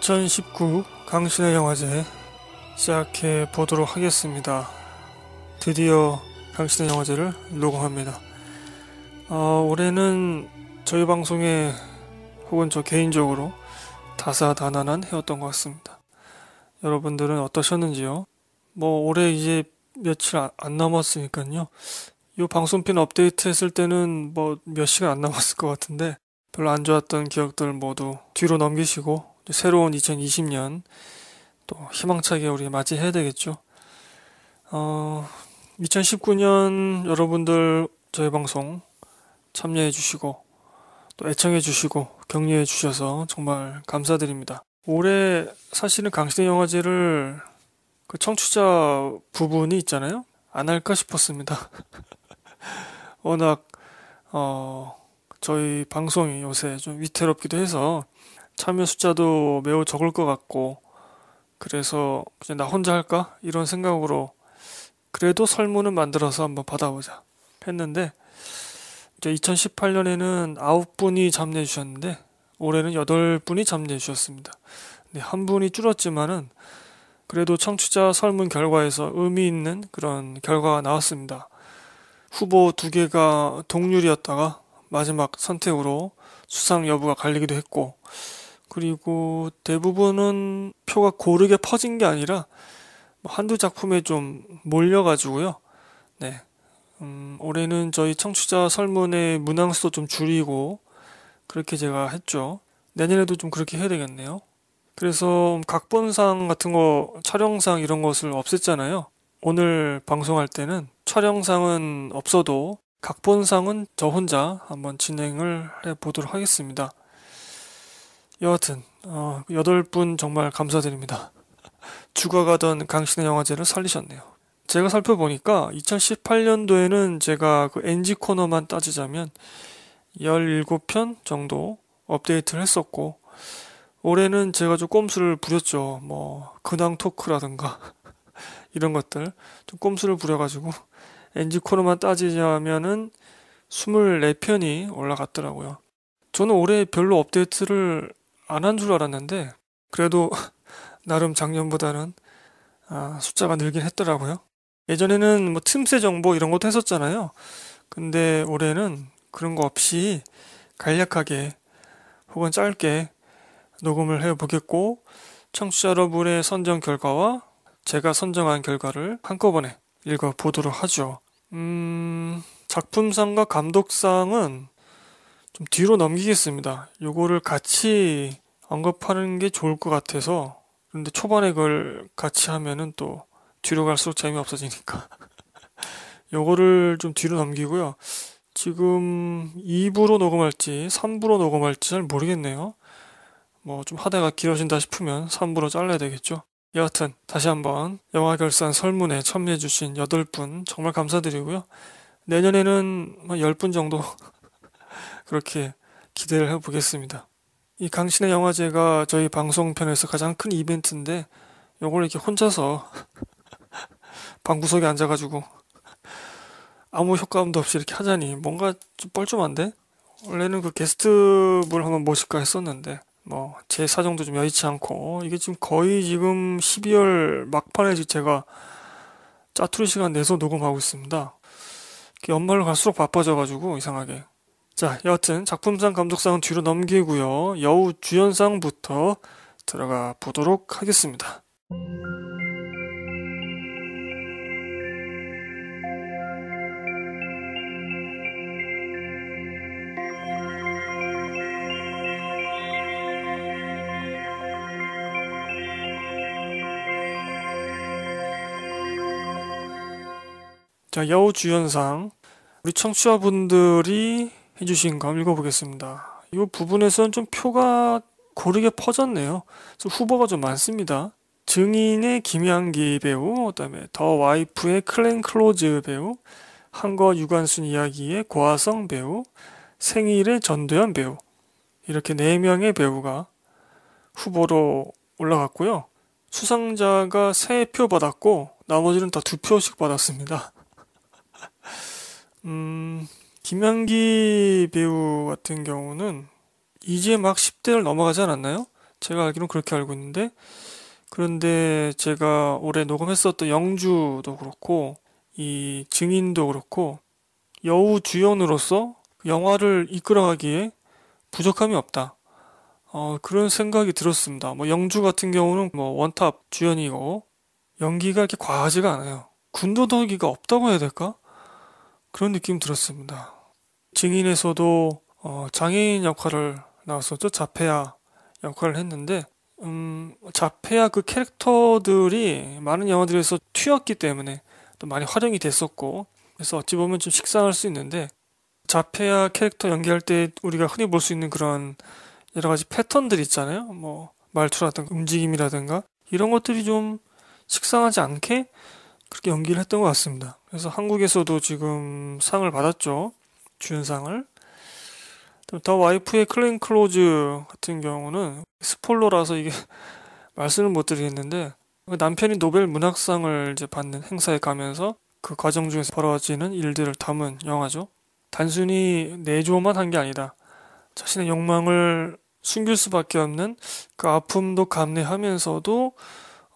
2019 강신의 영화제 시작해 보도록 하겠습니다. 드디어 강신의 영화제를 녹음합니다. 어, 올해는 저희 방송에 혹은 저 개인적으로 다사다난한 해였던 것 같습니다. 여러분들은 어떠셨는지요? 뭐 올해 이제 며칠 안 남았으니까요. 이 방송편 업데이트 했을 때는 뭐 몇 시간 안 남았을 것 같은데 별로 안 좋았던 기억들 모두 뒤로 넘기시고 새로운 2020년 또 희망차게 우리 맞이해야 되겠죠. 어, 2019년 여러분들 저희 방송 참여해 주시고 또 애청해 주시고 격려해 주셔서 정말 감사드립니다. 올해 사실은 강시대 영화제를 그 청취자 부분이 있잖아요. 안 할까 싶었습니다. 워낙 어 저희 방송이 요새 좀 위태롭기도 해서 참여 숫자도 매우 적을 것 같고 그래서 그냥 나 혼자 할까 이런 생각으로 그래도 설문은 만들어서 한번 받아보자 했는데 이제 2018년에는 9분이 참여해 주셨는데 올해는 8분이 참여해 주셨습니다. 네, 한 분이 줄었지만은 그래도 청취자 설문 결과에서 의미 있는 그런 결과가 나왔습니다. 후보 두 개가 동률이었다가 마지막 선택으로 수상 여부가 갈리기도 했고 그리고 대부분은 표가 고르게 퍼진 게 아니라 한두 작품에 좀 몰려가지고요. 네. 음, 올해는 저희 청취자 설문의 문항수도 좀 줄이고 그렇게 제가 했죠. 내년에도 좀 그렇게 해야 되겠네요. 그래서 각본상 같은 거, 촬영상 이런 것을 없앴잖아요. 오늘 방송할 때는 촬영상은 없어도 각본상은 저 혼자 한번 진행을 해 보도록 하겠습니다. 여하튼 어, 8분 정말 감사드립니다. 죽어가던 강신의 영화제를 살리셨네요. 제가 살펴보니까 2018년도에는 제가 그 NG 코너만 따지자면 17편 정도 업데이트를 했었고 올해는 제가 좀 꼼수를 부렸죠. 뭐 근황 토크라든가 이런 것들 좀 꼼수를 부려가지고 NG 코너만 따지자면은 24편이 올라갔더라고요. 저는 올해 별로 업데이트를 안한줄 알았는데 그래도 나름 작년보다는 아, 숫자가 늘긴 했더라고요. 예전에는 뭐 틈새 정보 이런 것도 했었잖아요. 근데 올해는 그런 거 없이 간략하게 혹은 짧게 녹음을 해보겠고 청취자 여러분의 선정 결과와 제가 선정한 결과를 한꺼번에 읽어보도록 하죠. 음, 작품상과 감독상은 좀 뒤로 넘기겠습니다. 요거를 같이 언급하는 게 좋을 것 같아서 그런데 초반에 그걸 같이 하면은 또 뒤로 갈수록 재미없어지니까 요거를 좀 뒤로 넘기고요. 지금 2부로 녹음할지 3부로 녹음할지 잘 모르겠네요. 뭐 좀 하다가 길어진다 싶으면 3부로 잘라야 되겠죠. 여하튼 다시 한번 영화 결산 설문에 참여해주신 8분 정말 감사드리고요. 내년에는 10분 정도 그렇게 기대를 해보겠습니다. 이 강신의 영화제가 저희 방송편에서 가장 큰 이벤트인데 요걸 이렇게 혼자서 방구석에 앉아가지고 아무 효과음도 없이 이렇게 하자니 뭔가 좀 뻘쭘한데 원래는 그 게스트분 한번 모실까 했었는데 뭐 제 사정도 좀 여의치 않고 어, 이게 지금 거의 지금 12월 막판에 제가 짜투리 시간 내서 녹음하고 있습니다. 연말로 갈수록 바빠져가지고 이상하게 자, 여하튼 작품상 감독상은 뒤로 넘기고요. 여우 주연상부터 들어가 보도록 하겠습니다. 자, 여우 주연상. 우리 청취자분들이 해주신 거 한번 읽어보겠습니다. 이 부분에서는 좀 표가 고르게 퍼졌네요. 좀 후보가 좀 많습니다. 증인의 김양기 배우, 그다음에 더 와이프의 클랜 클로즈 배우, 한거 유관순 이야기의 고아성 배우, 생일의 전도연 배우 이렇게 네 명의 배우가 후보로 올라갔고요. 수상자가 세 표 받았고 나머지는 다 두 표씩 받았습니다. 음. 김양기 배우 같은 경우는 이제 막 10대를 넘어가지 않았나요? 제가 알기로는 그렇게 알고 있는데 그런데 제가 올해 녹음했었던 영주도 그렇고 이 증인도 그렇고 여우 주연으로서 영화를 이끌어가기에 부족함이 없다. 어, 그런 생각이 들었습니다. 뭐 영주 같은 경우는 뭐 원탑 주연이고 연기가 이렇게 과하지가 않아요. 군더더기가 없다고 해야 될까? 그런 느낌 들었습니다. 증인에서도 어, 장애인 역할을 나왔었죠. 자폐아 역할을 했는데 음, 자폐아그 캐릭터들이 많은 영화들에서 튀었기 때문에 또 많이 활용이 됐었고 그래서 어찌 보면 좀 식상할 수 있는데 자폐아 캐릭터 연기할 때 우리가 흔히 볼 수 있는 그런 여러 가지 패턴들 있잖아요. 뭐 말투라든가 움직임이라든가 이런 것들이 좀 식상하지 않게 그렇게 연기를 했던 것 같습니다. 그래서 한국에서도 지금 상을 받았죠. 준상을 더 와이프의 클린 클로즈 같은 경우는 스폴러라서 이게 말씀을 못 드리겠는데 그 남편이 노벨 문학상을 이제 받는 행사에 가면서 그 과정 중에서 벌어지는 일들을 담은 영화죠. 단순히 내조만 한 게 아니다. 자신의 욕망을 숨길 수밖에 없는 그 아픔도 감내하면서도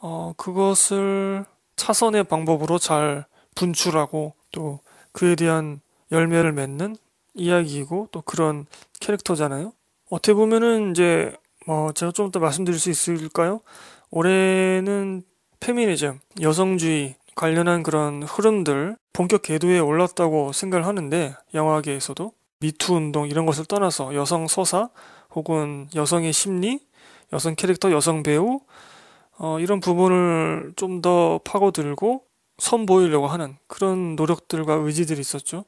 어, 그것을 차선의 방법으로 잘 분출하고 또 그에 대한 열매를 맺는 이야기이고 또 그런 캐릭터잖아요. 어떻게 보면은 이제 뭐 제가 좀 더 말씀드릴 수 있을까요? 올해는 페미니즘, 여성주의 관련한 그런 흐름들 본격 궤도에 올랐다고 생각을 하는데 영화계에서도 미투 운동 이런 것을 떠나서 여성 서사 혹은 여성의 심리, 여성 캐릭터, 여성 배우 어, 이런 부분을 좀 더 파고들고 선보이려고 하는 그런 노력들과 의지들이 있었죠.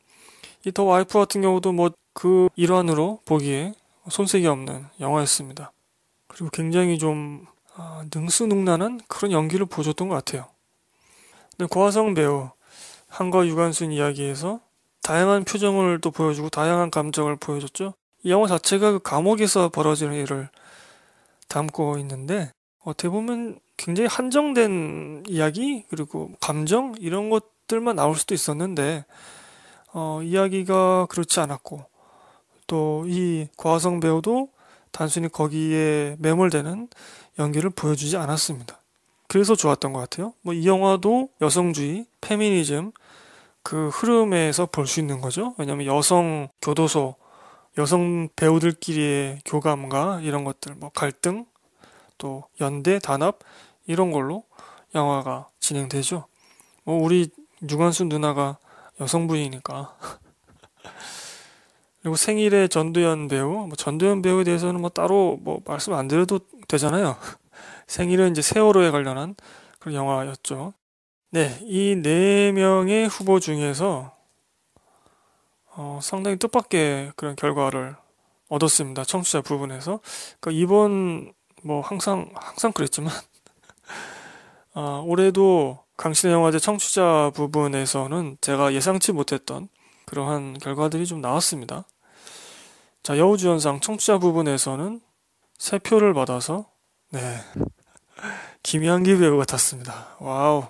이더 와이프 같은 경우도 뭐 그 일환으로 보기에 손색이 없는 영화였습니다. 그리고 굉장히 좀 아, 능수능란한 그런 연기를 보셨던것 같아요. 근 고화성 배우 한과 유관순 이야기에서 다양한 표정을 또 보여주고 다양한 감정을 보여줬죠. 이 영화 자체가 그 감옥에서 벌어지는 일을 담고 있는데 어떻게 보면 굉장히 한정된 이야기 그리고 감정 이런 것들만 나올 수도 있었는데 어, 이야기가 그렇지 않았고 또 이과성 배우도 단순히 거기에 매몰되는 연기를 보여주지 않았습니다. 그래서 좋았던 것 같아요. 뭐 이 영화도 여성주의, 페미니즘 그 흐름에서 볼 수 있는 거죠. 왜냐면 여성 교도소, 여성 배우들끼리의 교감과 이런 것들, 뭐 갈등, 또 연대, 단합 이런 걸로 영화가 진행되죠. 뭐 우리 유관순 누나가 여성분이니까. 그리고 생일에 전두현 배우, 뭐 전두현 배우에 대해서는 뭐 따로 뭐 말씀 안 드려도 되잖아요. 생일은 이제 세월호에 관련한 그런 영화였죠. 네, 이 네 명의 후보 중에서 어, 상당히 뜻밖의 그런 결과를 얻었습니다. 청취자 부분에서. 그러니까 이번 뭐 항상 항상 그랬지만 아, 올해도 강신의 영화제 청취자 부분에서는 제가 예상치 못했던 그러한 결과들이 좀 나왔습니다. 자, 여우주연상 청취자 부분에서는 세 표를 받아서, 네. 김양기 배우가 탔습니다. 와우.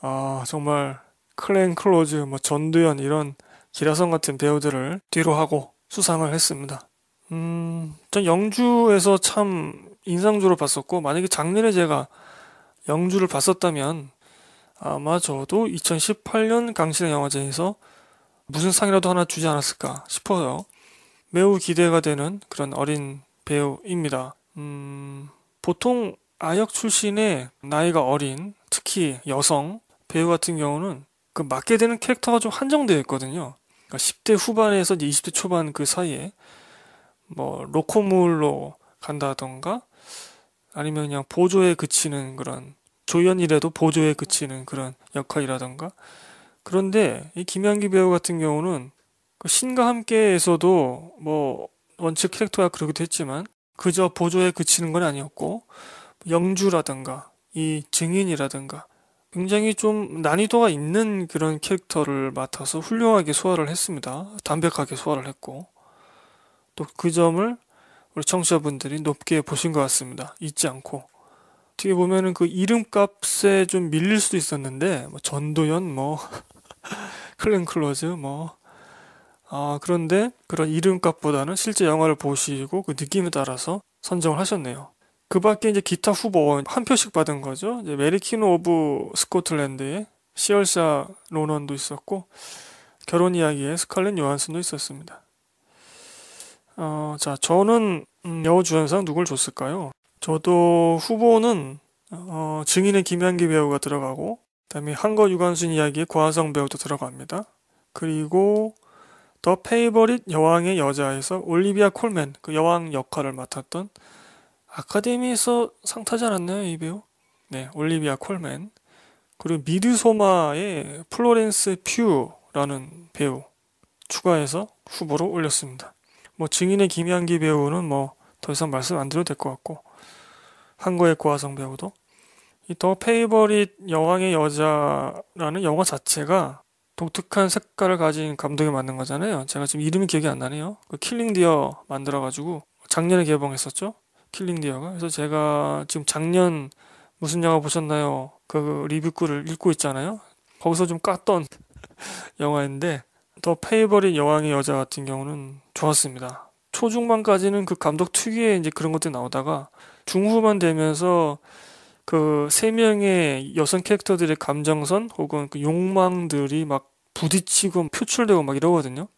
아, 정말 클랜 클로즈, 뭐전두연 이런 기라성 같은 배우들을 뒤로 하고 수상을 했습니다. 음, 전 영주에서 참인상주로 봤었고, 만약에 작년에 제가 영주를 봤었다면 아마 저도 2018년 강신의 영화제에서 무슨 상이라도 하나 주지 않았을까 싶어요. 매우 기대가 되는 그런 어린 배우입니다. 음, 보통 아역 출신의 나이가 어린 특히 여성 배우 같은 경우는 그 맡게 되는 캐릭터가 좀 한정되어 있거든요. 그러니까 10대 후반에서 20대 초반 그 사이에 뭐 로코물로 간다던가 아니면 그냥 보조에 그치는 그런 조연이라도 보조에 그치는 그런 역할이라던가 그런데 이 김현기 배우 같은 경우는 그 신과 함께에서도 뭐 원체 캐릭터가 그러기도 했지만 그저 보조에 그치는 건 아니었고 영주라든가 이 증인이라든가 굉장히 좀 난이도가 있는 그런 캐릭터를 맡아서 훌륭하게 소화를 했습니다. 담백하게 소화를 했고 또 그 점을 우리 청취자분들이 높게 보신 것 같습니다. 잊지 않고. 어떻게 보면은 그 이름값에 좀 밀릴 수도 있었는데, 뭐 전도연, 뭐, 클랜클로즈 뭐, 아, 그런데 그런 이름값보다는 실제 영화를 보시고 그 느낌에 따라서 선정을 하셨네요. 그 밖에 이제 기타 후보 한 표씩 받은 거죠. 이제 메리키노 오브 스코틀랜드의 시얼샤 로넌도 있었고, 결혼 이야기의 스칼렛 요한슨도 있었습니다. 어, 자, 저는 음, 여우주연상 누굴 줬을까요? 저도 후보는 어, 증인의 김현기 배우가 들어가고 그다음에 한거 유관순 이야기의 고한성 배우도 들어갑니다. 그리고 더 페이버릿 여왕의 여자에서 올리비아 콜맨 그 여왕 역할을 맡았던 아카데미에서 상 타지 않았나요 이 배우? 네, 올리비아 콜맨 그리고 미드소마의 플로렌스 퓨라는 배우 추가해서 후보로 올렸습니다. 뭐 증인의 김양기 배우는 뭐 더 이상 말씀 안 드려도 될 것 같고 한거의 고아성 배우도 이 더 페이버릿 여왕의 여자라는 영화 자체가 독특한 색깔을 가진 감독이 만든 거잖아요. 제가 지금 이름이 기억이 안 나네요. 그 킬링 디어 만들어 가지고 작년에 개봉했었죠. 킬링 디어가. 그래서 제가 지금 작년 무슨 영화 보셨나요? 그 리뷰글을 읽고 있잖아요. 거기서 좀 깠던 영화인데 더페이버린 여왕의 여자 같은 경우는 좋았습니다. 초중반까지는 그 감독 특유의 이제 그런 것들이 나오다가 중후반 되면서 그 세 명의 여성 캐릭터들의 감정선 혹은 그 욕망들이 막 부딪히고 표출되고 막 이러거든요.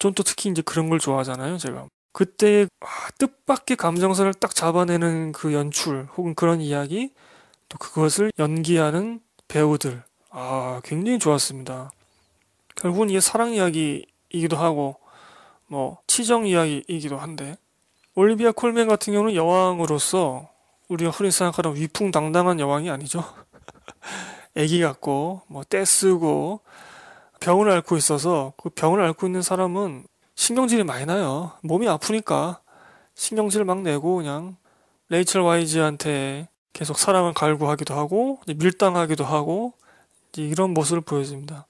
전 또 특히 이제 그런 걸 좋아하잖아요, 제가. 그때 아, 뜻밖의 감정선을 딱 잡아내는 그 연출 혹은 그런 이야기 또 그것을 연기하는 배우들 아 굉장히 좋았습니다. 결국은 이게 사랑 이야기이기도 하고 뭐 치정 이야기이기도 한데 올리비아 콜맨 같은 경우는 여왕으로서 우리가 흔히 생각하는 위풍당당한 여왕이 아니죠. 애기 같고 뭐 떼쓰고 병을 앓고 있어서 그 병을 앓고 있는 사람은 신경질이 많이 나요. 몸이 아프니까 신경질 을막 내고 그냥 레이첼 와이즈한테 계속 사람을 갈구하기도 하고 밀당하기도 하고 이런 모습을 보여줍니다.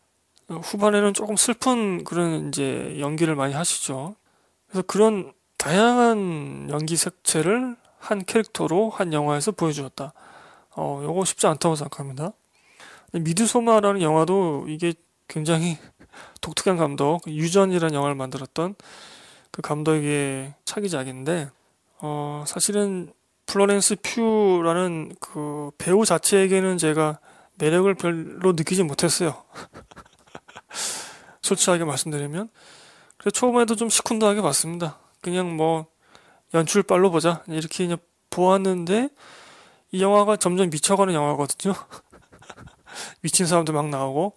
어, 후반에는 조금 슬픈 그런 이제 연기를 많이 하시죠. 그래서 그런 다양한 연기 색채를 한 캐릭터로 한 영화에서 보여주었다. 어, 요거 쉽지 않다고 생각합니다. 미드소마라는 영화도 이게 굉장히 독특한 감독, 그 유전이라는 영화를 만들었던 그 감독의 차기작인데, 어, 사실은 플로렌스 퓨라는 그 배우 자체에게는 제가 매력을 별로 느끼지 못했어요. 솔직하게 말씀드리면 그래서 처음에도 좀 시큰둥하게 봤습니다. 그냥 뭐 연출빨로 보자 이렇게 그냥 보았는데 이 영화가 점점 미쳐가는 영화거든요. 미친 사람도막 나오고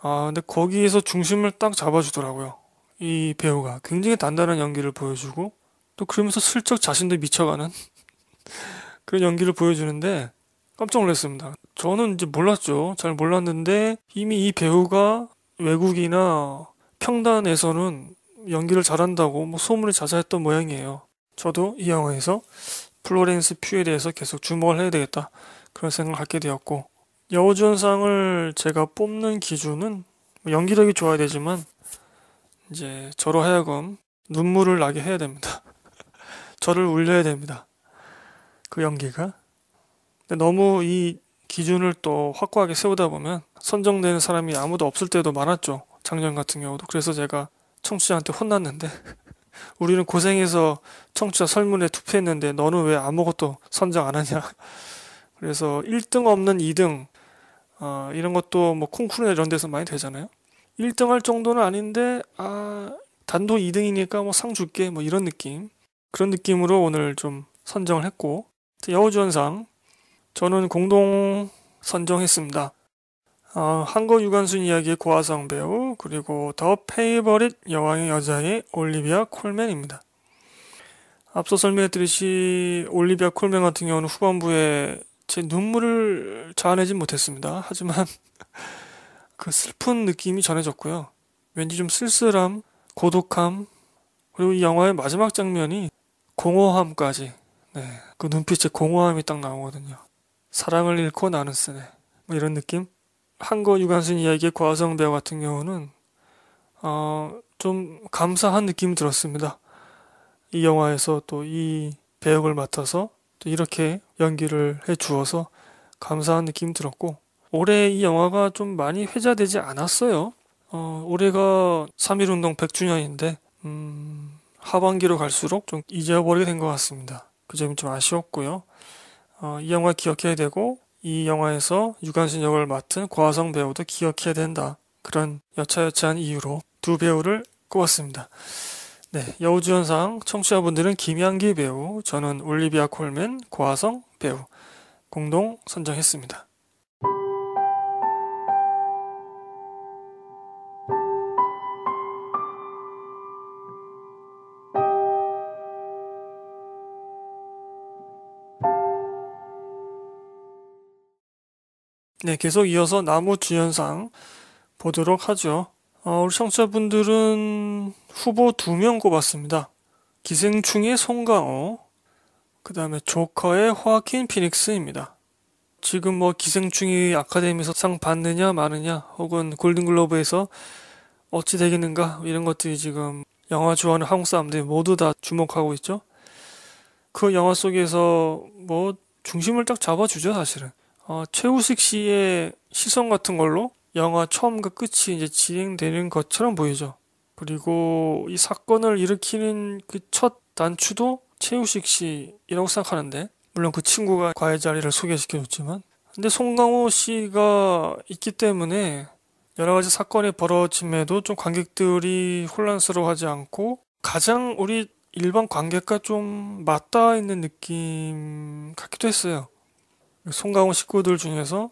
아 근데 거기에서 중심을 딱 잡아주더라고요. 이 배우가 굉장히 단단한 연기를 보여주고 또 그러면서 슬쩍 자신도 미쳐가는 그런 연기를 보여주는데 깜짝 놀랐습니다. 저는 이제 몰랐죠. 잘 몰랐는데 이미 이 배우가 외국이나 평단에서는 연기를 잘한다고 뭐 소문이 자자했던 모양이에요. 저도 이 영화에서 플로렌스 퓨에 대해서 계속 주목을 해야 되겠다 그런 생각을 갖게 되었고 여우주연상을 제가 뽑는 기준은 뭐 연기력이 좋아야 되지만 이제 저로 하여금 눈물을 나게 해야 됩니다. 저를 울려야 됩니다. 그 연기가. 근데 너무 이 기준을 또 확고하게 세우다 보면 선정되는 사람이 아무도 없을 때도 많았죠. 작년 같은 경우도. 그래서 제가 청취자한테 혼났는데 우리는 고생해서 청취자 설문에 투표했는데 너는 왜 아무것도 선정 안 하냐. 그래서 1등 없는 2등 어, 이런 것도 뭐 콩쿠르나 이런 데서 많이 되잖아요. 1등 할 정도는 아닌데 아 단도 2등이니까 뭐 상 줄게 뭐 이런 느낌 그런 느낌으로 오늘 좀 선정을 했고 여우주연상 저는 공동 선정했습니다. 어, 아, 한거 유관순 이야기의 고아성 배우 그리고 더 페이버릿 여왕의 여자의 올리비아 콜맨입니다. 앞서 설명했듯이 올리비아 콜맨 같은 경우는 후반부에 제 눈물을 자아내지 못했습니다. 하지만 그 슬픈 느낌이 전해졌고요. 왠지 좀 쓸쓸함, 고독함, 그리고 이 영화의 마지막 장면이 공허함까지 네, 그 눈빛의 공허함이 딱 나오거든요. 사랑을 잃고 나는 쓰네. 뭐 이런 느낌? 한거 유관순 이야기의 과성 배우 같은 경우는 어, 좀 감사한 느낌 들었습니다. 이 영화에서 또 이 배역을 맡아서 또 이렇게 연기를 해 주어서 감사한 느낌 들었고 올해 이 영화가 좀 많이 회자되지 않았어요. 어, 올해가 3.1운동 100주년인데 음, 하반기로 갈수록 좀 잊어버리게 된 것 같습니다. 그 점이 좀 아쉬웠고요. 어, 이 영화 기억해야 되고 이 영화에서 유관순 역을 맡은 고화성 배우도 기억해야 된다. 그런 여차여차한 이유로 두 배우를 꼽았습니다. 네, 여우주연상 청취자분들은 김양기 배우, 저는 올리비아 콜맨, 고성 배우 공동 선정했습니다. 네, 계속 이어서 나무 주연상 보도록 하죠. 어, 우리 청취자분들은 후보 두 명 꼽았습니다. 기생충의 송강호, 그 다음에 조커의 호아킨 피닉스입니다. 지금 뭐 기생충이 아카데미에서 상 받느냐 마느냐 혹은 골든글로브에서 어찌 되겠는가 이런 것들이 지금 영화 좋아하는 한국 사람들이 모두 다 주목하고 있죠. 그 영화 속에서 뭐 중심을 딱 잡아주죠 사실은. 어, 최우식 씨의 시선 같은 걸로 영화 처음과 끝이 이제 진행되는 것처럼 보이죠. 그리고 이 사건을 일으키는 그 첫 단추도 최우식 씨라고 생각하는데 물론 그 친구가 과외자리를 소개시켜줬지만 근데 송강호 씨가 있기 때문에 여러 가지 사건이 벌어짐에도 좀 관객들이 혼란스러워하지 않고 가장 우리 일반 관객과 좀 맞닿아 있는 느낌 같기도 했어요. 송강호 식구들 중에서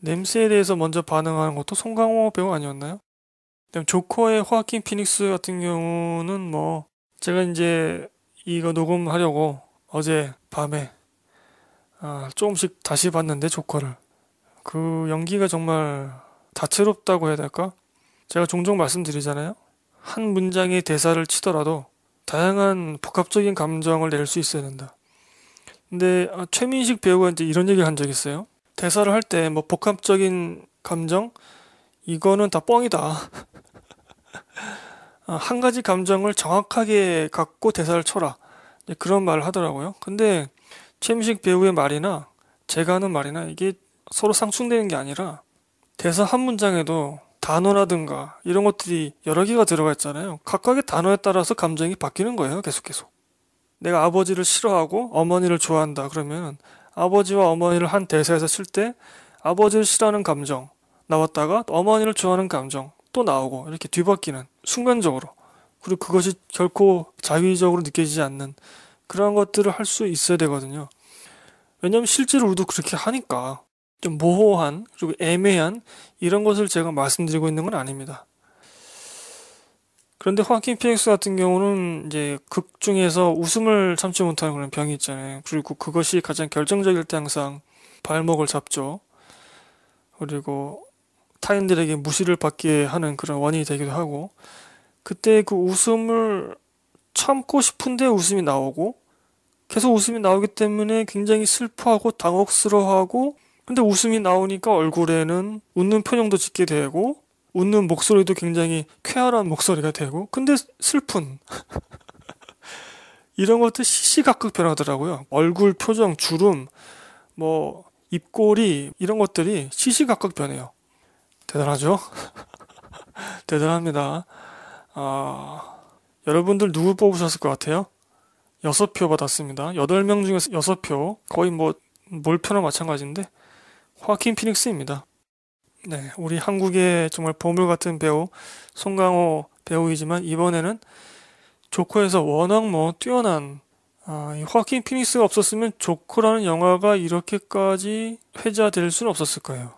냄새에 대해서 먼저 반응하는 것도 송강호 배우 아니었나요? 그다음 조커의 호아킨 피닉스 같은 경우는 뭐 제가 이제 이거 녹음하려고 어제 밤에 아, 조금씩 다시 봤는데 조커를 그 연기가 정말 다채롭다고 해야 될까? 제가 종종 말씀드리잖아요. 한 문장의 대사를 치더라도 다양한 복합적인 감정을 낼 수 있어야 된다. 근데 어, 최민식 배우가 이제 이런 얘기를 한적 있어요. 대사를 할 때 뭐 복합적인 감정 이거는 다 뻥이다. 아, 한 가지 감정을 정확하게 갖고 대사를 쳐라. 그런 말을 하더라고요. 근데 최민식 배우의 말이나 제가 하는 말이나 이게 서로 상충되는 게 아니라 대사 한 문장에도 단어라든가 이런 것들이 여러 개가 들어가 있잖아요. 각각의 단어에 따라서 감정이 바뀌는 거예요. 계속 계속. 내가 아버지를 싫어하고 어머니를 좋아한다 그러면 아버지와 어머니를 한 대사에서 쓸 때 아버지를 싫어하는 감정 나왔다가 어머니를 좋아하는 감정 또 나오고 이렇게 뒤바뀌는 순간적으로 그리고 그것이 결코 자의적으로 느껴지지 않는 그런 것들을 할 수 있어야 되거든요. 왜냐면 실제로 우리도 그렇게 하니까 좀 모호한 그리고 애매한 이런 것을 제가 말씀드리고 있는 건 아닙니다. 그런데 호아킨 피닉스 같은 경우는 이제 극 중에서 웃음을 참지 못하는 그런 병이 있잖아요. 그리고 그것이 가장 결정적일 때 항상 발목을 잡죠. 그리고 타인들에게 무시를 받게 하는 그런 원인이 되기도 하고 그때 그 웃음을 참고 싶은데 웃음이 나오고 계속 웃음이 나오기 때문에 굉장히 슬퍼하고 당혹스러워하고 근데 웃음이 나오니까 얼굴에는 웃는 표정도 짓게 되고 웃는 목소리도 굉장히 쾌활한 목소리가 되고 근데 슬픈 이런 것도 시시각각 변하더라고요. 얼굴 표정, 주름, 뭐 입꼬리 이런 것들이 시시각각 변해요. 대단하죠? 대단합니다. 아, 여러분들 누구 뽑으셨을 것 같아요? 6표 받았습니다. 8명 중에서 6표. 거의 뭐, 몰표나 마찬가지인데, 화킨 피닉스입니다. 네, 우리 한국의 정말 보물 같은 배우 송강호 배우이지만 이번에는 조커에서 워낙 뭐 뛰어난 아, 이 화킨 피닉스가 없었으면 조커라는 영화가 이렇게까지 회자될 수는 없었을 거예요.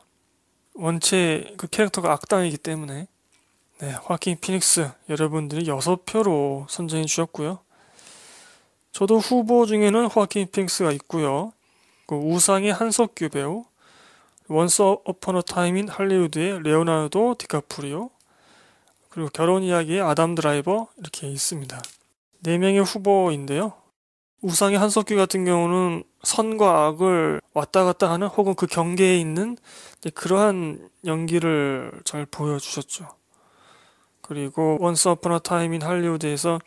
원체 그 캐릭터가 악당이기 때문에 네, 화킨 피닉스 여러분들이 6표로 선정해 주셨고요. 저도 후보 중에는 화킨 피닉스가 있고요. 그 우상의 한석규 배우, 원스 어퍼너 타임인 할리우드의 레오나르도 디카프리오 그리고 결혼 이야기의 아담 드라이버 이렇게 있습니다. 4명의 후보인데요. 우상의 한석규 같은 경우는 선과 악을 왔다 갔다 하는 혹은 그 경계에 있는 그러한 연기를 잘 보여주셨죠. 그리고 원스 어퍼너 타임인 할리우드에서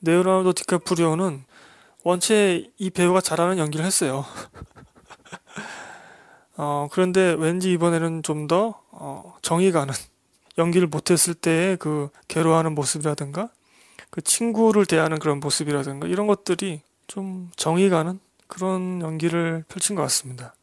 네오나르도 디카프리오는 원체 이 배우가 잘하는 연기를 했어요. 어, 그런데 왠지 이번에는 좀더 어, 정이 가는 연기를 못했을 때의 그 괴로워하는 모습이라든가 그 친구를 대하는 그런 모습이라든가 이런 것들이 좀 정이 가는 그런 연기를 펼친 것 같습니다.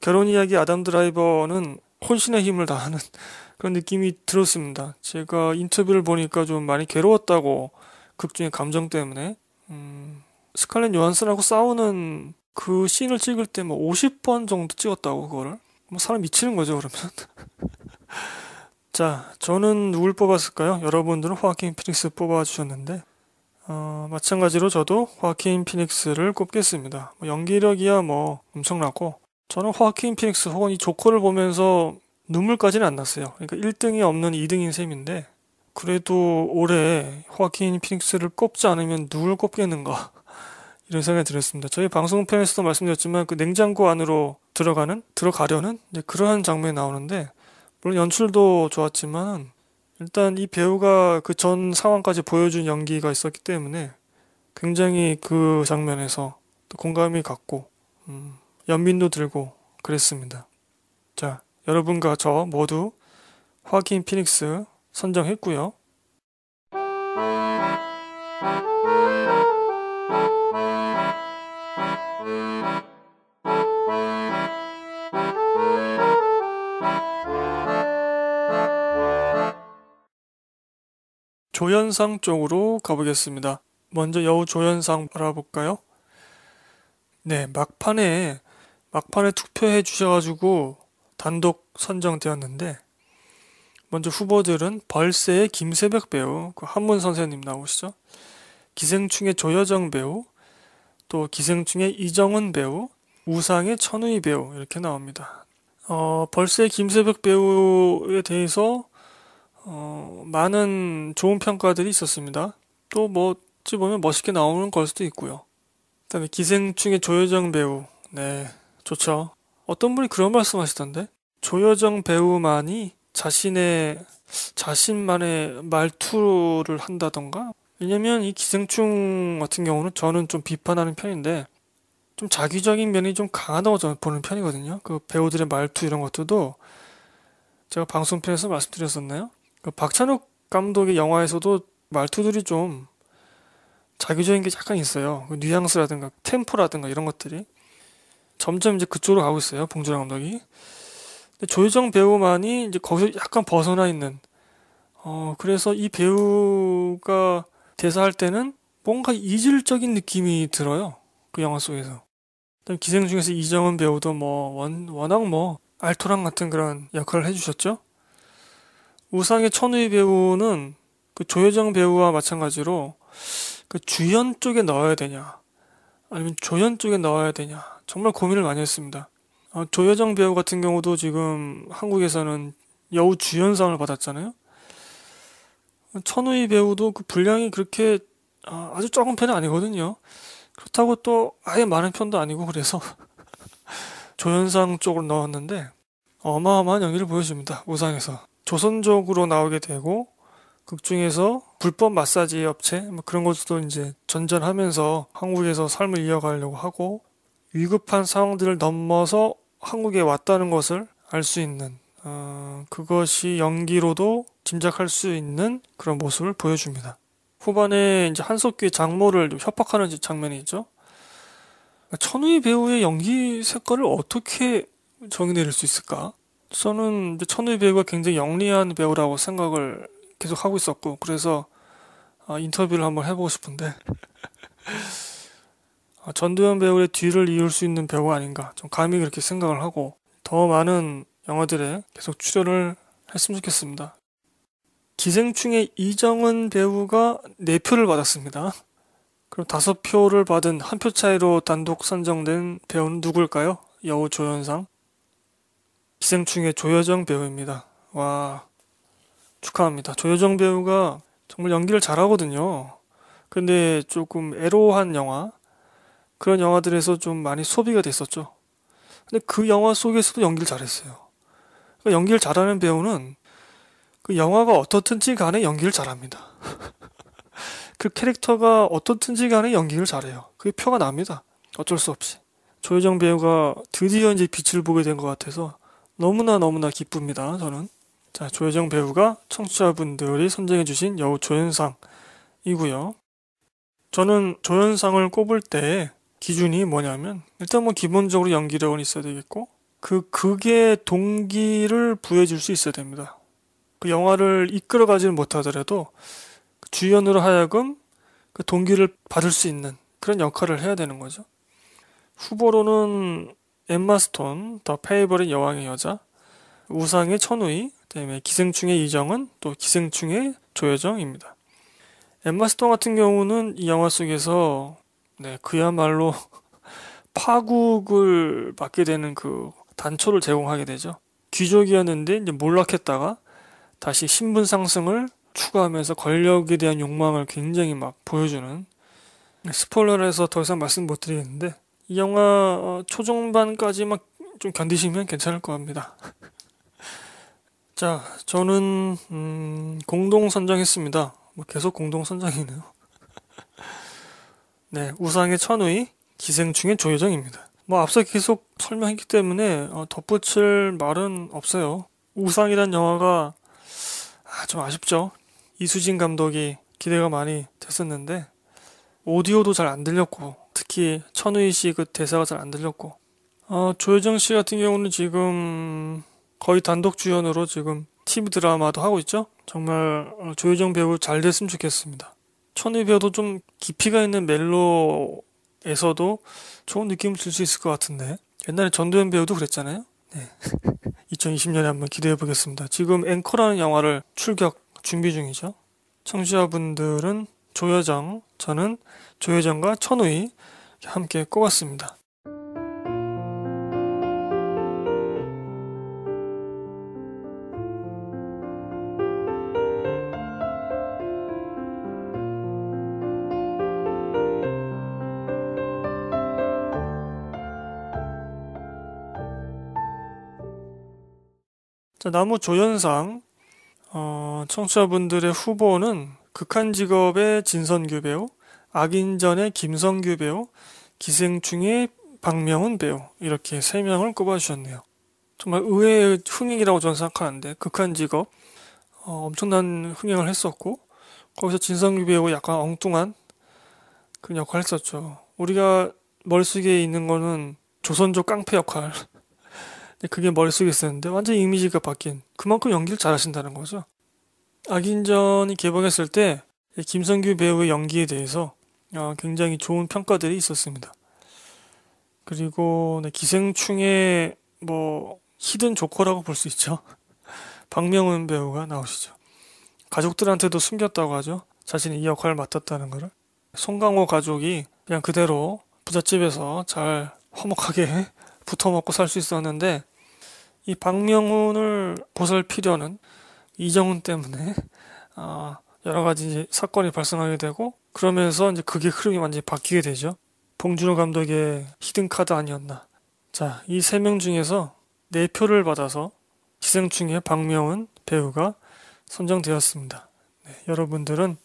결혼 이야기 아담 드라이버는 혼신의 힘을 다하는 그런 느낌이 들었습니다. 제가 인터뷰를 보니까 좀 많이 괴로웠다고 극중의 감정 때문에 음, 스칼렛 요한슨하고 싸우는 그 씬을 찍을 때 뭐 50번 정도 찍었다고 그거를 뭐 사람 미치는 거죠 그러면 자 저는 누굴 뽑았을까요? 여러분들은 호아킨 피닉스 뽑아주셨는데 어, 마찬가지로 저도 호아킨 피닉스를 꼽겠습니다 뭐 연기력이야 뭐 엄청나고 저는 호아킨 피닉스 혹은 이 조커를 보면서 눈물까지는 안 났어요 그러니까 1등이 없는 2등인 셈인데 그래도 올해 호아킨 피닉스를 꼽지 않으면 누굴 꼽겠는가 이런 생각이 들었습니다. 저희 방송편에서도 말씀드렸지만 그 냉장고 안으로 들어가는 들어가려는 그러한 장면이 나오는데 물론 연출도 좋았지만 일단 이 배우가 그 전 상황까지 보여준 연기가 있었기 때문에 굉장히 그 장면에서 공감이 갔고 음, 연민도 들고 그랬습니다. 자 여러분과 저 모두 화긴 피닉스 선정했고요. 조연상 쪽으로 가보겠습니다. 먼저 여우 조연상 알아볼까요? 네, 막판에 막판에 투표해 주셔가지고 단독 선정되었는데 먼저 후보들은 벌새의 김세벽 배우, 그 한문 선생님 나오시죠? 기생충의 조여정 배우, 또 기생충의 이정은 배우, 우상의 천우희 배우 이렇게 나옵니다. 어, 벌새 의 김세벽 배우에 대해서 어, 많은 좋은 평가들이 있었습니다. 또 뭐, 어찌 보면 멋있게 나오는 걸 수도 있고요. 그 다음에 기생충의 조여정 배우. 네, 좋죠. 어떤 분이 그런 말씀 하시던데? 조여정 배우만이 자신의, 자신만의 말투를 한다던가? 왜냐면 이 기생충 같은 경우는 저는 좀 비판하는 편인데, 좀 자기적인 면이 좀 강하다고 저는 보는 편이거든요. 그 배우들의 말투 이런 것들도 제가 방송편에서 말씀드렸었나요? 그러니까 박찬욱 감독의 영화에서도 말투들이 좀 자기적인 게 약간 있어요. 그 뉘앙스라든가 템포라든가 이런 것들이 점점 이제 그쪽으로 가고 있어요. 봉준호 감독이. 조효정 배우만이 이제 거기서 약간 벗어나 있는. 어 그래서 이 배우가 대사할 때는 뭔가 이질적인 느낌이 들어요. 그 영화 속에서. 기생중에서 이정은 배우도 뭐 원, 워낙 뭐 알토랑 같은 그런 역할을 해주셨죠. 우상의 천우희 배우는 그 조여정 배우와 마찬가지로 그 주연 쪽에 넣어야 되냐 아니면 조연 쪽에 넣어야 되냐 정말 고민을 많이 했습니다. 어, 조여정 배우 같은 경우도 지금 한국에서는 여우 주연상을 받았잖아요. 천우희 배우도 그 분량이 그렇게 어, 아주 적은 편이 아니거든요. 그렇다고 또 아예 많은 편도 아니고 그래서 조연상 쪽을 넣었는데 어마어마한 연기를 보여줍니다. 우상에서. 조선족으로 나오게 되고 극 중에서 불법 마사지 업체 뭐 그런 것도 이제 전전하면서 한국에서 삶을 이어가려고 하고 위급한 상황들을 넘어서 한국에 왔다는 것을 알 수 있는 어, 그것이 연기로도 짐작할 수 있는 그런 모습을 보여줍니다. 후반에 이제 한석규의 장모를 협박하는 장면이 있죠. 천우희 배우의 연기 색깔을 어떻게 정의내릴 수 있을까? 저는 천우희 배우가 굉장히 영리한 배우라고 생각을 계속 하고 있었고 그래서 아, 인터뷰를 한번 해보고 싶은데 아, 전도연 배우의 뒤를 이을 수 있는 배우가 아닌가 좀 감히 그렇게 생각을 하고 더 많은 영화들에 계속 출연을 했으면 좋겠습니다. 기생충의 이정은 배우가 4표를 받았습니다. 그럼 5표를 받은 한 표 차이로 단독 선정된 배우는 누굴까요? 여우 조연상 기생충의 조여정 배우입니다. 와, 축하합니다. 조여정 배우가 정말 연기를 잘하거든요. 근데 조금 애로한 영화, 그런 영화들에서 좀 많이 소비가 됐었죠. 근데 그 영화 속에서도 연기를 잘했어요. 그러니까 연기를 잘하는 배우는 그 영화가 어떻든지 간에 연기를 잘합니다. 그 캐릭터가 어떻든지 간에 연기를 잘해요. 그게 표가 납니다. 어쩔 수 없이. 조여정 배우가 드디어 이제 빛을 보게 된 것 같아서 너무나 너무나 기쁩니다. 저는 자 조혜정 배우가 청취자분들이 선정해주신 여우 조연상이고요. 저는 조연상을 꼽을 때 기준이 뭐냐면 일단 뭐 기본적으로 연기력은 있어야 되겠고 그 극의 동기를 부여해줄 수 있어야 됩니다. 그 영화를 이끌어가지는 못하더라도 그 주연으로 하여금 그 동기를 받을 수 있는 그런 역할을 해야 되는 거죠. 후보로는 엠마 스톤, 더 페이버린 여왕의 여자, 우상의 천우이 그다음에 기생충의 이정은, 또 기생충의 조여정입니다. 엠마 스톤 같은 경우는 이 영화 속에서 네, 그야말로 파국을 맞게 되는 그 단초를 제공하게 되죠. 귀족이었는데 이제 몰락했다가 다시 신분 상승을 추구하면서 권력에 대한 욕망을 굉장히 막 보여주는 네, 스포일러라서 더 이상 말씀 못 드리겠는데 이 영화 어, 초중반까지만 좀 견디시면 괜찮을 것같습니다 자, 저는 음, 공동 선정했습니다. 뭐 계속 공동 선정이네요. 네, 우상의 천우이 기생충의 조여정입니다. 뭐 앞서 계속 설명했기 때문에 어, 덧붙일 말은 없어요. 우상이란 영화가 아, 좀 아쉽죠. 이수진 감독이 기대가 많이 됐었는데 오디오도 잘 안 들렸고 특히 천우희 씨 그 대사가 잘 안 들렸고 어, 조효정 씨 같은 경우는 지금 거의 단독 주연으로 지금 TV 드라마도 하고 있죠. 정말 어, 조효정 배우 잘 됐으면 좋겠습니다. 천우희 배우도 좀 깊이가 있는 멜로에서도 좋은 느낌을 줄 수 있을 것 같은데 옛날에 전도연 배우도 그랬잖아요. 네. 2020년에 한번 기대해 보겠습니다. 지금 앵커라는 영화를 출격 준비 중이죠. 청취자분들은 조여정, 저는 조여정과 천우희, 함께 꼽았습니다. 자, 나무 조연상 어, 청취자분들의 후보는 극한 직업의 진선규 배우, 악인전의 김성규 배우, 기생충의 박명훈 배우 이렇게 세 명을 꼽아주셨네요. 정말 의외의 흥행이라고 저는 생각하는데 극한 직업 어, 엄청난 흥행을 했었고 거기서 진성규 배우 약간 엉뚱한 그런 역할을 했었죠. 우리가 머릿속에 있는 거는 조선족 깡패 역할. 그게 머릿속에 있었는데 완전히 이미지가 바뀐 그만큼 연기를 잘하신다는 거죠. 악인전이 개봉했을 때 김성규 배우의 연기에 대해서 어, 굉장히 좋은 평가들이 있었습니다. 그리고 네, 기생충의 뭐 히든 조커라고 볼 수 있죠. 박명훈 배우가 나오시죠. 가족들한테도 숨겼다고 하죠. 자신이 이 역할을 맡았다는 것을. 송강호 가족이 그냥 그대로 부잣집에서 잘 화목하게 붙어먹고 살 수 있었는데 이 박명훈을 보살피려는 이정훈 때문에 아, 여러 가지 사건이 발생하게 되고 그러면서 이제 그게 흐름이 완전히 바뀌게 되죠. 봉준호 감독의 히든카드 아니었나. 자, 이 세 명 중에서 네 표를 받아서 기생충의 박명은 배우가 선정되었습니다. 네, 여러분들은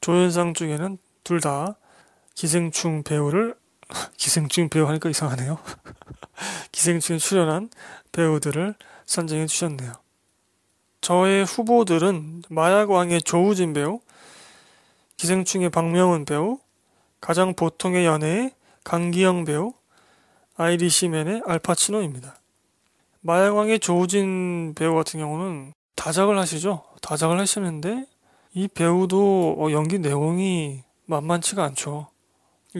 조연상 중에는 둘 다 기생충 배우를 기생충 배우 하니까 이상하네요. 기생충에 출연한 배우들을 선정해 주셨네요. 저의 후보들은 마약왕의 조우진 배우, 기생충의 박명훈 배우, 가장 보통의 연애의 강기영 배우, 아이리시맨의 알파치노입니다. 마약왕의 조우진 배우 같은 경우는 다작을 하시죠. 다작을 하시는데 이 배우도 어, 연기 내용이 만만치가 않죠.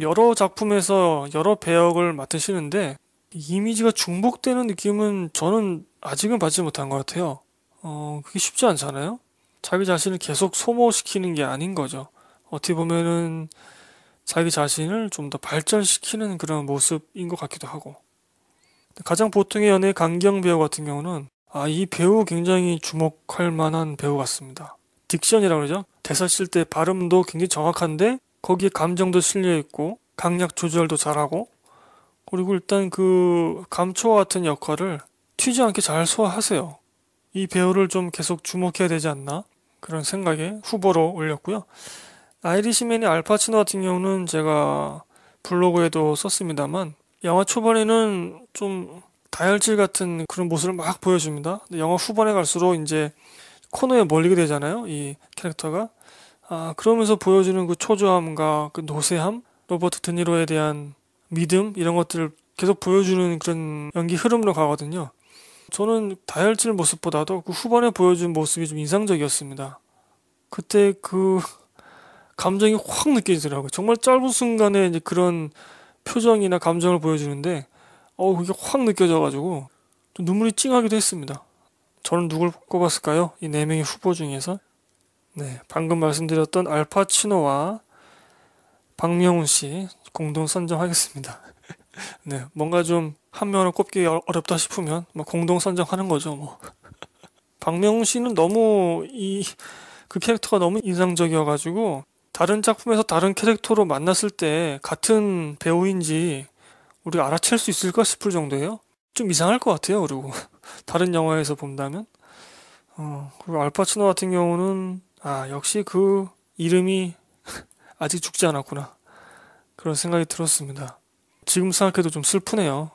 여러 작품에서 여러 배역을 맡으시는데 이미지가 중복되는 느낌은 저는 아직은 받지 못한 것 같아요. 어, 그게 쉽지 않잖아요? 자기 자신을 계속 소모시키는 게 아닌 거죠. 어떻게 보면은 자기 자신을 좀 더 발전시키는 그런 모습인 것 같기도 하고. 가장 보통의 연애 강경 배우 같은 경우는 아, 이 배우 굉장히 주목할 만한 배우 같습니다. 딕션이라고 그러죠? 대사 쓸 때 발음도 굉장히 정확한데 거기에 감정도 실려 있고 강약 조절도 잘하고 그리고 일단 그 감초와 같은 역할을 튀지 않게 잘 소화하세요. 이 배우를 좀 계속 주목해야 되지 않나 그런 생각에 후보로 올렸고요. 아이리시맨의 알파치노 같은 경우는 제가 블로그에도 썼습니다만 영화 초반에는 좀 다혈질 같은 그런 모습을 막 보여줍니다. 근데 영화 후반에 갈수록 이제 코너에 몰리게 되잖아요. 이 캐릭터가 아, 그러면서 보여주는 그 초조함과 그 노쇠함, 로버트 드니로에 대한 믿음 이런 것들을 계속 보여주는 그런 연기 흐름으로 가거든요. 저는 다혈질 모습보다도 그 후반에 보여준 모습이 좀 인상적이었습니다. 그때 그 감정이 확 느껴지더라고요. 정말 짧은 순간에 이제 그런 표정이나 감정을 보여주는데 어우 그게 확 느껴져가지고 좀 눈물이 찡하기도 했습니다. 저는 누굴 꼽았을까요? 이 네 명의 후보 중에서 네 방금 말씀드렸던 알파치노와 박명훈 씨 공동 선정하겠습니다. 네, 뭔가 좀 한 명을 꼽기 어렵다 싶으면 뭐 공동 선정하는 거죠. 뭐. 박명훈 씨는 너무 이 그 캐릭터가 너무 인상적이어가지고 다른 작품에서 다른 캐릭터로 만났을 때 같은 배우인지 우리가 알아챌 수 있을까 싶을 정도예요. 좀 이상할 것 같아요. 그리고 다른 영화에서 본다면 어, 그리고 알파치노 같은 경우는 아 역시 그 이름이 아직 죽지 않았구나 그런 생각이 들었습니다. 지금 생각해도 좀 슬프네요.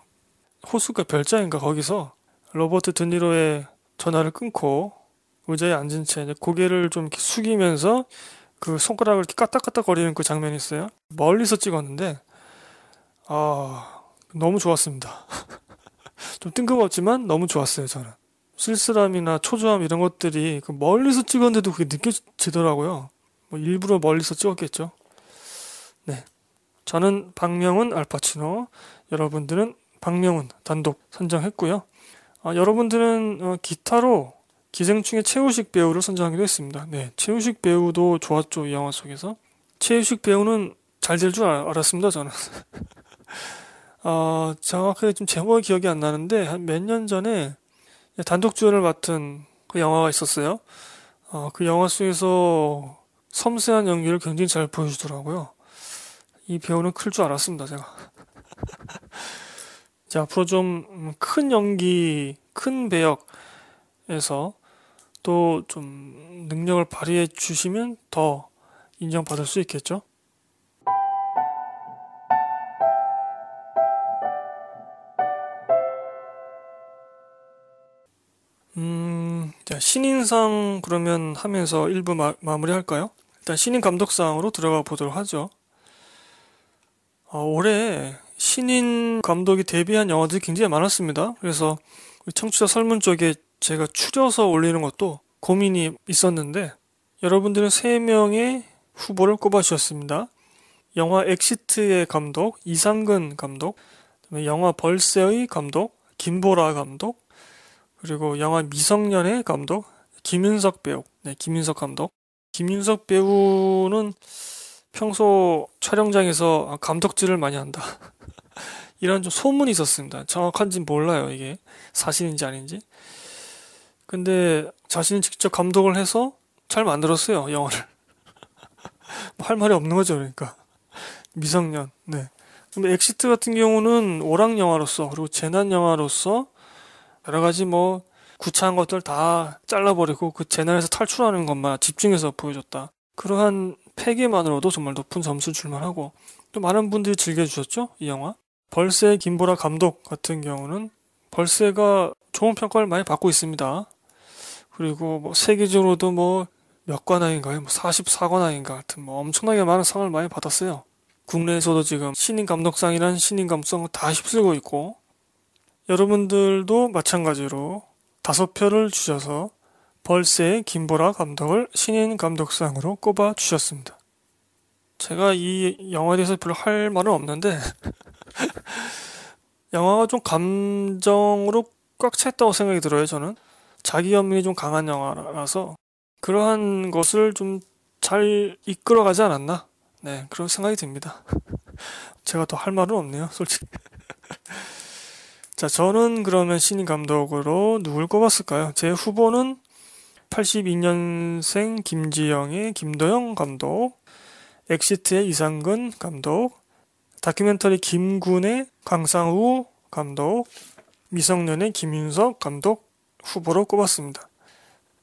호수가 별자인가 거기서 로버트 드니로의 전화를 끊고 의자에 앉은 채 고개를 좀 숙이면서 그 손가락을 이렇게 까딱까딱 거리는 그 장면이 있어요. 멀리서 찍었는데 아 너무 좋았습니다. 좀 뜬금없지만 너무 좋았어요 저는. 쓸쓸함이나 초조함 이런 것들이 그 멀리서 찍었는데도 그게 느껴지더라고요. 뭐 일부러 멀리서 찍었겠죠. 저는 박명훈 알파치노, 여러분들은 박명훈 단독 선정했고요. 어, 여러분들은 어, 기타로 기생충의 최우식 배우를 선정하기도 했습니다. 네, 최우식 배우도 좋았죠 이 영화 속에서. 최우식 배우는 잘 될 줄 알았습니다 저는. 어, 정확하게 좀 제목이 기억이 안 나는데 한 몇 년 전에 단독 주연을 맡은 그 영화가 있었어요. 어, 그 영화 속에서 섬세한 연기를 굉장히 잘 보여주더라고요. 이 배우는 클 줄 알았습니다, 제가. 자, 앞으로 좀 큰 연기, 큰 배역에서 또 좀 능력을 발휘해 주시면 더 인정받을 수 있겠죠? 음, 신인상 그러면 하면서 일부 마, 마무리할까요? 일단 신인 감독상으로 들어가 보도록 하죠. 어, 올해 신인 감독이 데뷔한 영화들이 굉장히 많았습니다. 그래서 청취자 설문 쪽에 제가 추려서 올리는 것도 고민이 있었는데 여러분들은 3명의 후보를 꼽아주셨습니다. 영화 엑시트의 감독 이상근 감독, 영화 벌새의 감독 김보라 감독, 그리고 영화 미성년의 감독 김윤석 배우, 네 김윤석 감독. 김윤석 배우는 평소 촬영장에서 감독질을 많이 한다. 이런 좀 소문이 있었습니다. 정확한지는 몰라요, 이게. 사실인지 아닌지. 근데 자신이 직접 감독을 해서 잘 만들었어요, 영화를. 할 말이 없는 거죠, 그러니까. 미성년, 네. 근데 엑시트 같은 경우는 오락 영화로서, 그리고 재난 영화로서, 여러 가지 뭐, 구차한 것들 다 잘라버리고, 그 재난에서 탈출하는 것만 집중해서 보여줬다. 그러한 패기만으로도 정말 높은 점수 줄만하고 또 많은 분들이 즐겨주셨죠 이 영화 벌새 김보라 감독 같은 경우는 벌새가 좋은 평가를 많이 받고 있습니다 그리고 뭐 세계적으로도 뭐 몇 관왕인가요 뭐 44관왕인가 같은 뭐 엄청나게 많은 상을 많이 받았어요 국내에서도 지금 신인 감독상이란 신인 감성 다 휩쓸고 있고 여러분들도 마찬가지로 다섯 표를 주셔서 벌새 김보라 감독을 신인 감독상으로 꼽아 주셨습니다. 제가 이 영화에 대해서 별로 할 말은 없는데 영화가 좀 감정으로 꽉 찼다고 생각이 들어요. 저는 자기 연민이 좀 강한 영화라서 그러한 것을 좀 잘 이끌어가지 않았나 네 그런 생각이 듭니다. 제가 더 할 말은 없네요. 솔직히. 자, 저는 그러면 신인 감독으로 누굴 꼽았을까요? 제 후보는 82년생 김지영의 김도영 감독, 엑시트의 이상근 감독, 다큐멘터리 김군의 강상우 감독, 미성년의 김윤석 감독 후보로 꼽았습니다.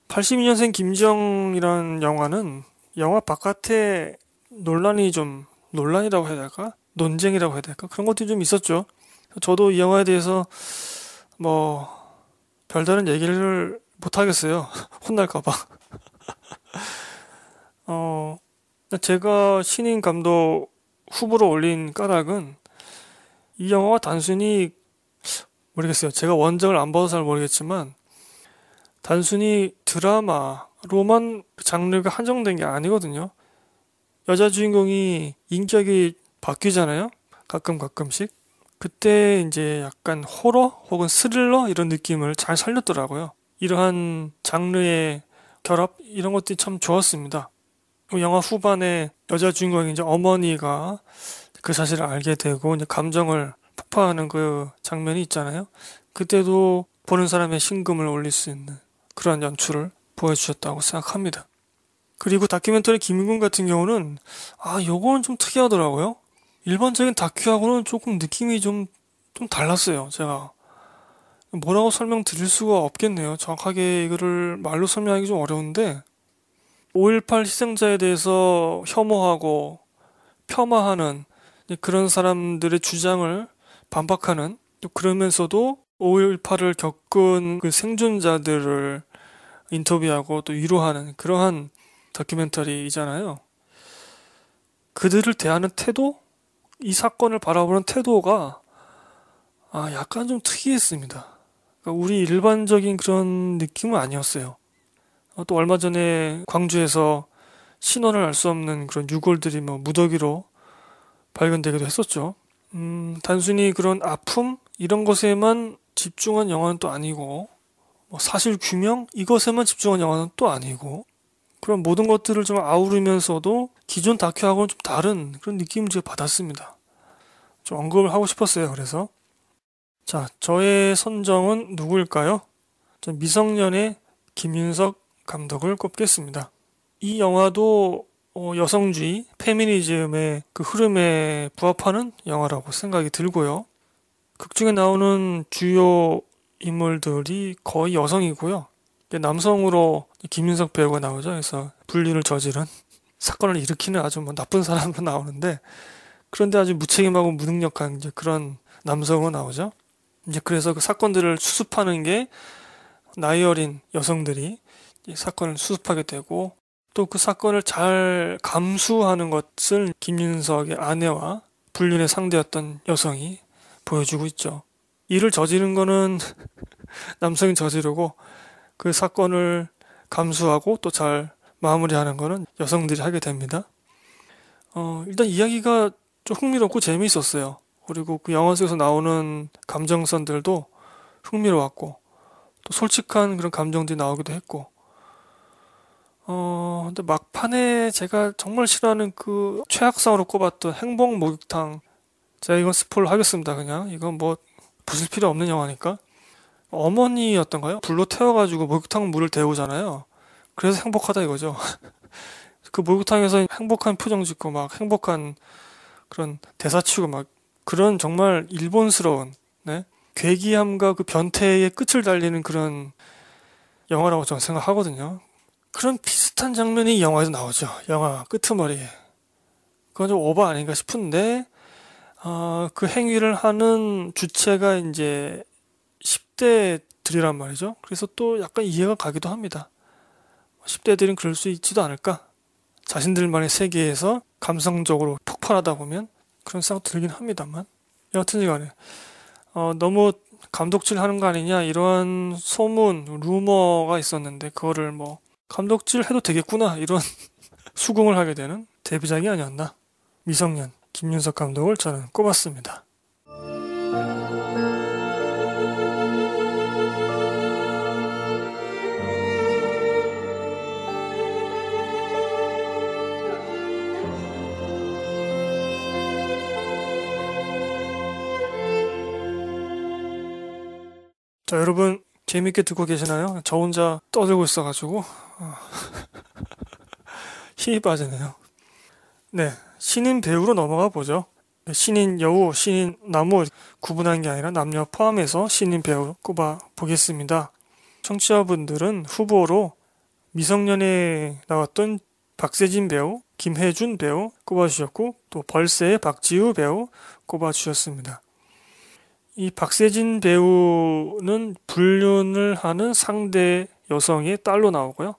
82년생 김지영이라는 영화는 영화 바깥에 논란이 좀 논란이라고 해야 될까? 논쟁이라고 해야 될까? 그런 것들이 좀 있었죠. 저도 이 영화에 대해서 뭐 별다른 얘기를 못 하겠어요. 혼날까봐. 어, 제가 신인 감독 후보로 올린 까닭은 이 영화가 단순히 모르겠어요. 제가 원작을 안 봐서 잘 모르겠지만 단순히 드라마로만 장르가 한정된 게 아니거든요. 여자 주인공이 인격이 바뀌잖아요. 가끔 가끔씩. 그때 이제 약간 호러 혹은 스릴러 이런 느낌을 잘 살렸더라고요. 이러한 장르의 결합 이런 것들이 참 좋았습니다. 영화 후반에 여자 주인공인 이제 어머니가 그 사실을 알게 되고 이제 감정을 폭파하는 그 장면이 있잖아요. 그때도 보는 사람의 심금을 올릴 수 있는 그런 연출을 보여주셨다고 생각합니다. 그리고 다큐멘터리 김인군 같은 경우는 아 요거는 좀 특이하더라고요. 일반적인 다큐하고는 조금 느낌이 좀 좀 달랐어요. 제가 뭐라고 설명드릴 수가 없겠네요. 정확하게 이거를 말로 설명하기 좀 어려운데 5.18 희생자에 대해서 혐오하고 폄하하는 그런 사람들의 주장을 반박하는 그러면서도 5.18을 겪은 그 생존자들을 인터뷰하고 또 위로하는 그러한 다큐멘터리이잖아요. 그들을 대하는 태도, 이 사건을 바라보는 태도가 아, 약간 좀 특이했습니다. 그러니까 우리 일반적인 그런 느낌은 아니었어요. 어, 또 얼마 전에 광주에서 신원을 알 수 없는 그런 유골들이 뭐 무더기로 발견되기도 했었죠. 음, 단순히 그런 아픔 이런 것에만 집중한 영화는 또 아니고 뭐 사실 규명 이것에만 집중한 영화는 또 아니고 그런 모든 것들을 좀 아우르면서도 기존 다큐하고는 좀 다른 그런 느낌을 제가 받았습니다. 좀 언급을 하고 싶었어요. 그래서 자 저의 선정은 누구일까요? 미성년의 김윤석 감독을 꼽겠습니다. 이 영화도 어, 여성주의, 페미니즘의 그 흐름에 부합하는 영화라고 생각이 들고요. 극중에 나오는 주요 인물들이 거의 여성이고요. 남성으로 김윤석 배우가 나오죠. 그래서 불륜을 저지른 사건을 일으키는 아주 뭐 나쁜 사람으로 나오는데 그런데 아주 무책임하고 무능력한 이제 그런 남성으로 나오죠. 이제 그래서 그 사건들을 수습하는 게 나이 어린 여성들이 이 사건을 수습하게 되고 또 그 사건을 잘 감수하는 것을 김윤석의 아내와 불륜의 상대였던 여성이 보여주고 있죠. 일을 저지른 거는 남성이 저지르고 그 사건을 감수하고 또 잘 마무리하는 거는 여성들이 하게 됩니다. 어, 일단 이야기가 좀 흥미롭고 재미있었어요. 그리고 그 영화 속에서 나오는 감정선들도 흥미로웠고 또 솔직한 그런 감정들이 나오기도 했고 어, 근데 막판에 제가 정말 싫어하는 그 최악상으로 꼽았던 행복 목욕탕. 제가 이건 스포를 하겠습니다, 그냥. 이건 뭐, 부술 필요 없는 영화니까. 어머니였던가요? 불로 태워가지고 목욕탕 물을 데우잖아요. 그래서 행복하다 이거죠. 그 목욕탕에서 행복한 표정 짓고 막 행복한 그런 대사 치고 막 그런 정말 일본스러운, 네? 괴기함과 그 변태의 끝을 달리는 그런 영화라고 저는 생각하거든요. 그런 비슷한 장면이 영화에서 나오죠. 영화 끄트머리에. 그건 좀 오버 아닌가 싶은데, 어, 그 행위를 하는 주체가 이제 10대들이란 말이죠. 그래서 또 약간 이해가 가기도 합니다. 10대들은 그럴 수 있지도 않을까. 자신들만의 세계에서 감성적으로 폭발하다 보면 그런 생각 들긴 합니다만. 여하튼 간에, 어, 너무 감독질 하는 거 아니냐, 이러한 소문, 루머가 있었는데, 그거를 뭐, 감독질 해도 되겠구나 이런 수긍을 하게 되는 데뷔작이 아니었나 미성년 김윤석 감독을 저는 꼽았습니다. 자, 여러분, 재밌게 듣고 계시나요? 저 혼자 떠들고 있어가지고, 아. 힘이 빠지네요. 네, 신인 배우로 넘어가 보죠. 네, 신인 여우, 신인 나무 구분한 게 아니라 남녀 포함해서 신인 배우 꼽아 보겠습니다. 청취자분들은 후보로 미성년에 나왔던 박세진 배우, 김혜준 배우 꼽아주셨고 또 벌새의 박지우 배우 꼽아주셨습니다. 이 박세진 배우는 불륜을 하는 상대 여성의 딸로 나오고요.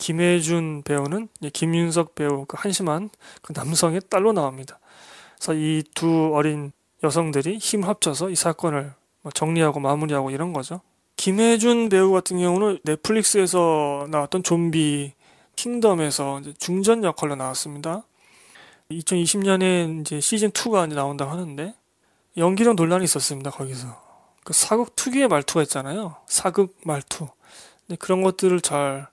김혜준 배우는 김윤석 배우 그 한심한 그 남성의 딸로 나옵니다. 그래서 이 두 어린 여성들이 힘 합쳐서 이 사건을 뭐 정리하고 마무리하고 이런 거죠. 김혜준 배우 같은 경우는 넷플릭스에서 나왔던 좀비 킹덤에서 중전 역할로 나왔습니다. 2020년에 이제 시즌 2가 이제 나온다고 하는데 연기력 논란이 있었습니다. 거기서 그 사극 특유의 말투가 있잖아요. 사극 말투. 그런 것들을 잘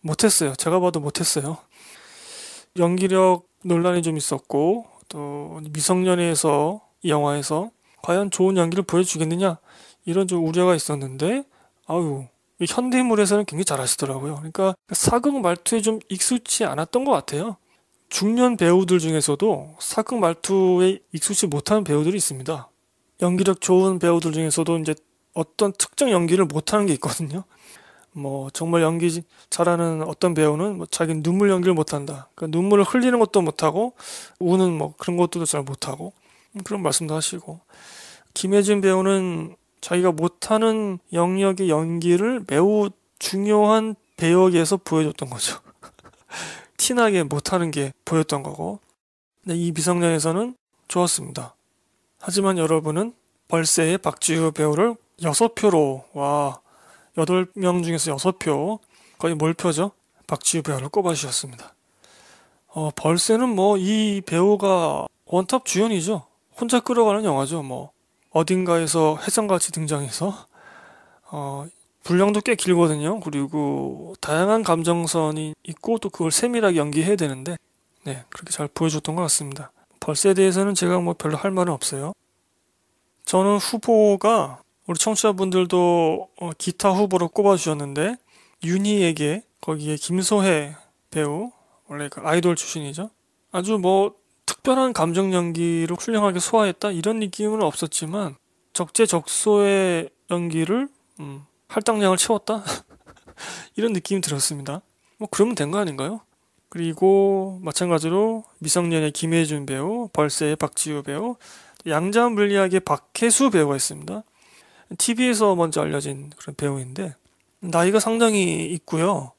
못했어요. 제가 봐도 못했어요. 연기력 논란이 좀 있었고 또 미성년에서 이 영화에서 과연 좋은 연기를 보여주겠느냐 이런 좀 우려가 있었는데 아유 현대물에서는 굉장히 잘하시더라고요. 그러니까 사극 말투에 좀 익숙치 않았던 것 같아요. 중년 배우들 중에서도 사극 말투에 익숙치 못한 배우들이 있습니다. 연기력 좋은 배우들 중에서도 이제 어떤 특정 연기를 못하는 게 있거든요. 뭐 정말 연기 잘하는 어떤 배우는 뭐 자기 눈물 연기를 못한다. 그러니까 눈물을 흘리는 것도 못하고 우는 뭐 그런 것도 잘 못하고 음, 그런 말씀도 하시고 김혜진 배우는 자기가 못하는 영역의 연기를 매우 중요한 배역에서 보여줬던 거죠. 티나게 못하는 게 보였던 거고 근데 이 미성년에서는 좋았습니다. 하지만 여러분은 벌새의 박지우 배우를 여섯 표로 와 8명 중에서 6표, 거의 몰표죠. 박지우 배우를 꼽아주셨습니다. 어, 벌새는 뭐 이 배우가 원탑 주연이죠. 혼자 끌어가는 영화죠. 뭐 어딘가에서 해성같이 등장해서 어, 분량도 꽤 길거든요. 그리고 다양한 감정선이 있고 또 그걸 세밀하게 연기해야 되는데 네 그렇게 잘 보여줬던 것 같습니다. 벌새에 대해서는 제가 뭐 별로 할 말은 없어요. 저는 후보가 우리 청취자분들도 어, 기타 후보로 꼽아주셨는데 윤희에게 거기에 김소혜 배우 원래 그 아이돌 출신이죠. 아주 뭐 특별한 감정 연기로 훌륭하게 소화했다 이런 느낌은 없었지만 적재적소의 연기를 음, 할당량을 채웠다 이런 느낌이 들었습니다. 뭐 그러면 된 거 아닌가요? 그리고 마찬가지로 미성년의 김혜준 배우, 벌새의 박지우 배우, 양자물리학의 박혜수 배우가 있습니다. TV에서 먼저 알려진 그런 배우인데 나이가 상당히 있고요.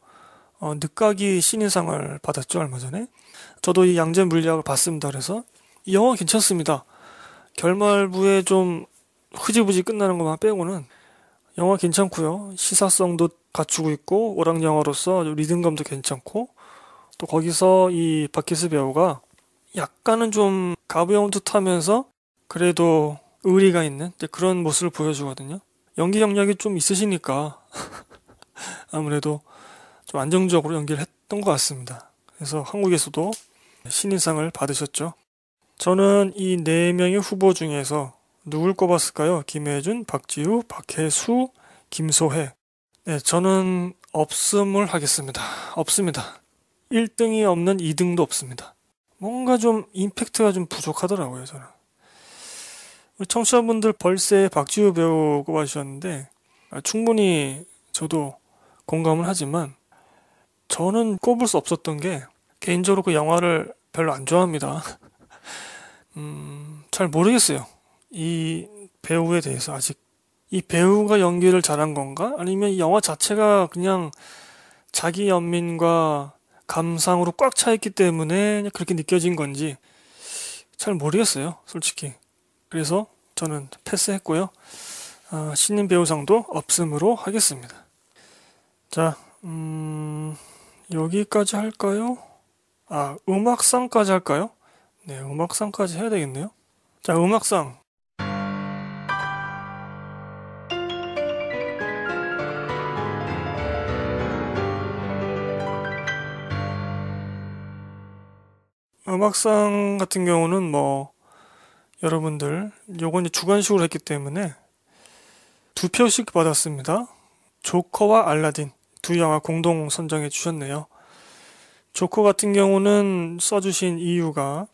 어, 늦가기 신인상을 받았죠 얼마 전에. 저도 이 양재 물리학을 봤습니다. 그래서 이 영화 괜찮습니다. 결말부에 좀 흐지부지 끝나는 것만 빼고는 영화 괜찮고요. 시사성도 갖추고 있고 오락 영화로서 리듬감도 괜찮고 또 거기서 이 박키스 배우가 약간은 좀 가벼운 듯하면서 그래도 의리가 있는 그런 모습을 보여주거든요. 연기 경력이좀 있으시니까 아무래도 좀 안정적으로 연기를 했던 것 같습니다. 그래서 한국에서도 신인상을 받으셨죠. 저는 이 네 명의 후보 중에서 누굴 꼽았을까요? 김혜준, 박지우, 박혜수, 김소혜. 네, 저는 없음을 하겠습니다. 없습니다. 1등이 없는 2등도 없습니다. 뭔가 좀 임팩트가 좀 부족하더라고요, 저는. 우리 청취자분들 벌새 박지우 배우 꼽아주셨는데 아, 충분히 저도 공감을 하지만 저는 꼽을 수 없었던 게 개인적으로 그 영화를 별로 안 좋아합니다. 음, 잘 모르겠어요. 이 배우에 대해서 아직 이 배우가 연기를 잘한 건가? 아니면 이 영화 자체가 그냥 자기 연민과 감상으로 꽉 차 있기 때문에 그렇게 느껴진 건지 잘 모르겠어요, 솔직히. 그래서 저는 패스했고요. 아, 신인 배우상도 없음으로 하겠습니다. 자, 음, 여기까지 할까요? 아, 음악상까지 할까요? 네, 음악상까지 해야 되겠네요. 자, 음악상. 음악상 같은 경우는 뭐 여러분들 요건 주관식으로 했기 때문에 두 표씩 받았습니다. 조커와 알라딘 두 영화 공동 선정해 주셨네요. 조커 같은 경우는 써주신 이유가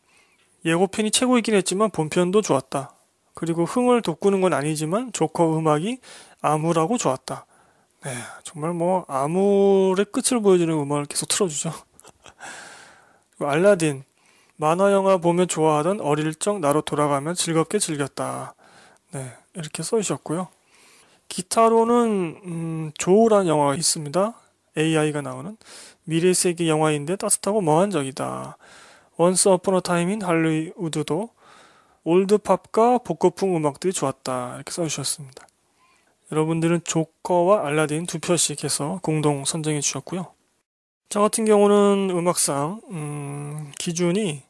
예고편이 최고이긴 했지만 본편도 좋았다. 그리고 흥을 돋구는 건 아니지만 조커 음악이 암울하고 좋았다. 네, 정말 뭐 암울의 끝을 보여주는 음악을 계속 틀어주죠. 알라딘 만화 영화 보면 좋아하던 어릴 적 나로 돌아가면 즐겁게 즐겼다. 네, 이렇게 써주셨고요. 기타로는 음, 조우란 영화가 있습니다. AI가 나오는 미래 세계 영화인데 따뜻하고 멍한적이다. 원스 어폰 어 타임인 할리우드도 올드팝과 복고풍 음악들이 좋았다. 이렇게 써주셨습니다. 여러분들은 조커와 알라딘 두 표씩 해서 공동 선정해 주셨고요. 저 같은 경우는 음악상 음, 기준이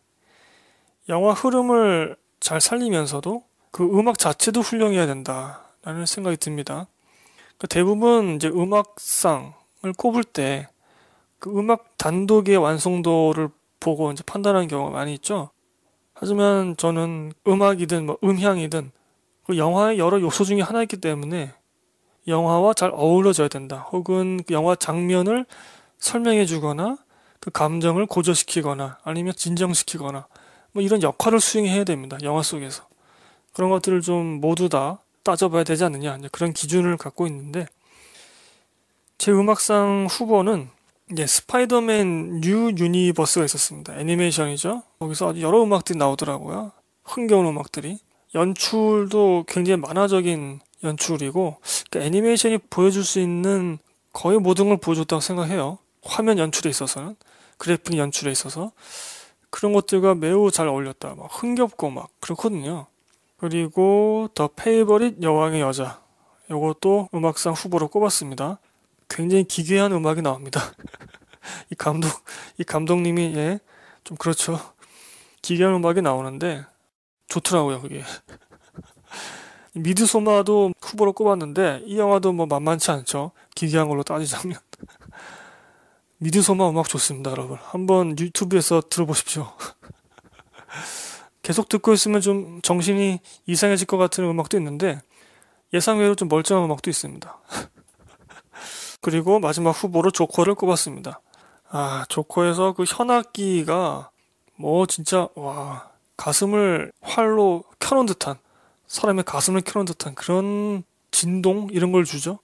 영화 흐름을 잘 살리면서도 그 음악 자체도 훌륭해야 된다라는 생각이 듭니다. 그러니까 대부분 이제 음악상을 꼽을 때그 음악 단독의 완성도를 보고 이제 판단하는 경우가 많이 있죠. 하지만 저는 음악이든 뭐 음향이든 그 영화의 여러 요소 중에 하나이기 때문에 영화와 잘 어우러져야 된다. 혹은 그 영화 장면을 설명해 주거나 그 감정을 고조시키거나 아니면 진정시키거나 뭐 이런 역할을 수행해야 됩니다. 영화 속에서. 그런 것들을 좀 모두 다 따져봐야 되지 않느냐. 그런 기준을 갖고 있는데 제 음악상 후보는 예, 스파이더맨 뉴 유니버스가 있었습니다. 애니메이션이죠. 거기서 아주 여러 음악들이 나오더라고요. 흥겨운 음악들이. 연출도 굉장히 만화적인 연출이고 그러니까 애니메이션이 보여줄 수 있는 거의 모든 걸 보여줬다고 생각해요. 화면 연출에 있어서는 그래픽 연출에 있어서 그런 것들과 매우 잘 어울렸다. 막 흥겹고 막 그렇거든요. 그리고 더 페이버릿 여왕의 여자. 이것도 음악상 후보로 꼽았습니다. 굉장히 기괴한 음악이 나옵니다. 이 감독, 이 감독님이, 예, 좀 그렇죠. 기괴한 음악이 나오는데, 좋더라고요, 그게. 미드소마도 후보로 꼽았는데, 이 영화도 뭐 만만치 않죠. 기괴한 걸로 따지자면. 미드소마 음악 좋습니다, 여러분. 한번 유튜브에서 들어보십시오. 계속 듣고 있으면 좀 정신이 이상해질 것 같은 음악도 있는데 예상외로 좀 멀쩡한 음악도 있습니다. 그리고 마지막 후보로 조커를 꼽았습니다. 아, 조커에서 그 현악기가 뭐 진짜 와 가슴을 활로 켜놓은 듯한 사람의 가슴을 켜놓은 듯한 그런 진동 이런 걸 주죠.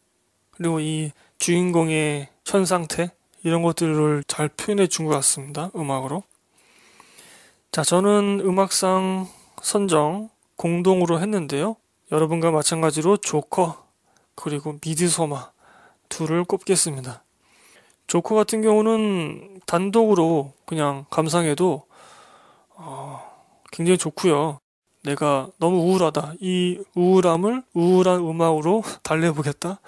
그리고 이 주인공의 현 상태 이런 것들을 잘 표현해 준 것 같습니다. 음악으로. 자, 저는 음악상 선정 공동으로 했는데요. 여러분과 마찬가지로 조커 그리고 미드소마 둘을 꼽겠습니다. 조커 같은 경우는 단독으로 그냥 감상해도 어, 굉장히 좋고요. 내가 너무 우울하다. 이 우울함을 우울한 음악으로 달래보겠다.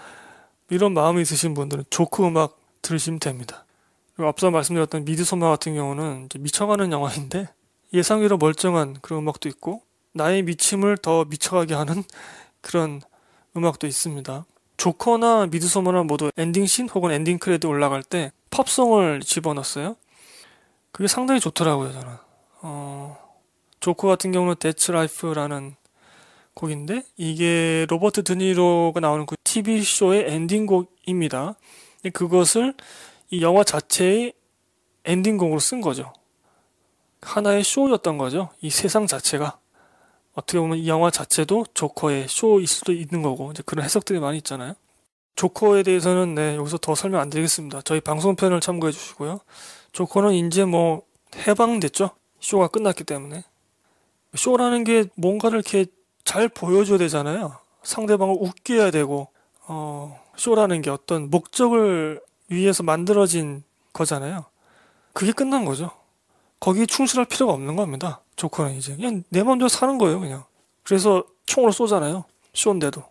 이런 마음이 있으신 분들은 조커 음악 들으시면 됩니다. 그리고 앞서 말씀드렸던 미드소마 같은 경우는 미쳐가는 영화인데 예상외로 멀쩡한 그런 음악도 있고 나의 미침을 더 미쳐가게 하는 그런 음악도 있습니다. 조커나 미드소마나 모두 엔딩 씬 혹은 엔딩 크레드 올라갈 때 팝송을 집어넣었어요. 그게 상당히 좋더라고요, 저는. 어, 조커 같은 경우는 데츠 라이프라는 곡인데 이게 로버트 드니로가 나오는 그 TV 쇼의 엔딩곡입니다. 그것을 이 영화 자체의 엔딩곡으로 쓴 거죠. 하나의 쇼였던 거죠. 이 세상 자체가. 어떻게 보면 이 영화 자체도 조커의 쇼일 수도 있는 거고, 이제 그런 해석들이 많이 있잖아요. 조커에 대해서는 네, 여기서 더 설명 안 드리겠습니다. 저희 방송편을 참고해 주시고요. 조커는 이제 뭐 해방됐죠. 쇼가 끝났기 때문에. 쇼라는 게 뭔가를 이렇게 잘 보여줘야 되잖아요. 상대방을 웃게 해야 되고, 어, 쇼라는 게 어떤 목적을 위해서 만들어진 거잖아요. 그게 끝난 거죠. 거기에 충실할 필요가 없는 겁니다. 조커는 이제 그냥 내 마음대로 사는 거예요, 그냥. 그래서 총으로 쏘잖아요. 쇼인데도.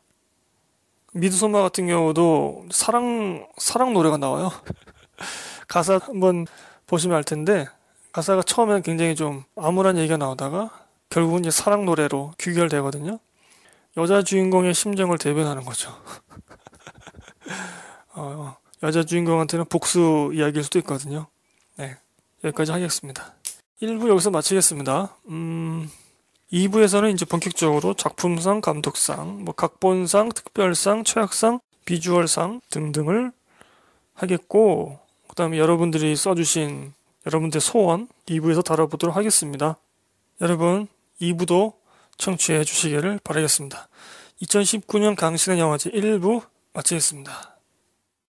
미드소마 같은 경우도 사랑 사랑 노래가 나와요. 가사 한번 보시면 알 텐데 가사가 처음엔 굉장히 좀 암울한 얘기가 나오다가 결국은 이제 사랑 노래로 귀결되거든요. 여자 주인공의 심정을 대변하는 거죠. 어, 여자 주인공한테는 복수 이야기일 수도 있거든요. 네. 여기까지 하겠습니다. 1부 여기서 마치겠습니다. 음, 2부에서는 이제 본격적으로 작품상, 감독상, 뭐 각본상, 특별상, 최악상, 비주얼상 등등을 하겠고, 그 다음에 여러분들이 써주신 여러분들의 소원 2부에서 다뤄보도록 하겠습니다. 여러분, 2부도 청취해 주시기를 바라겠습니다. 2019년 강신의 영화제 1부 마치겠습니다.